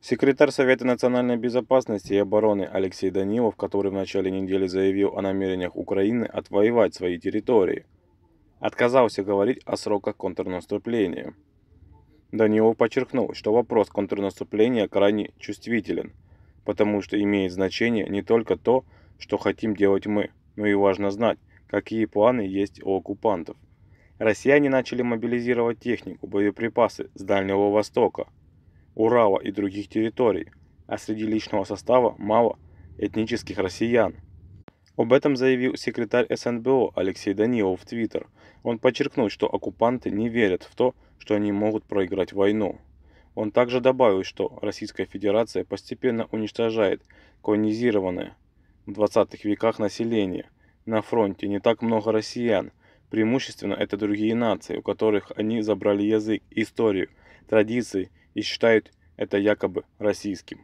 Секретарь Совета национальной безопасности и обороны Алексей Данилов, который в начале недели заявил о намерениях Украины отвоевать свои территории, отказался говорить о сроках контрнаступления. Данилов подчеркнул, что вопрос контрнаступления крайне чувствителен, потому что имеет значение не только то, что хотим делать мы, но и важно знать, какие планы есть у оккупантов. Россияне начали мобилизировать технику, боеприпасы с Дальнего Востока – Урала и других территорий, а среди личного состава мало этнических россиян. Об этом заявил секретарь СНБО Алексей Данилов в Твиттер. Он подчеркнул, что оккупанты не верят в то, что они могут проиграть войну. Он также добавил, что Российская Федерация постепенно уничтожает колонизированное в 20-х веках население. На фронте не так много россиян, преимущественно это другие нации, у которых они забрали язык, историю, традиции и считают это якобы российским.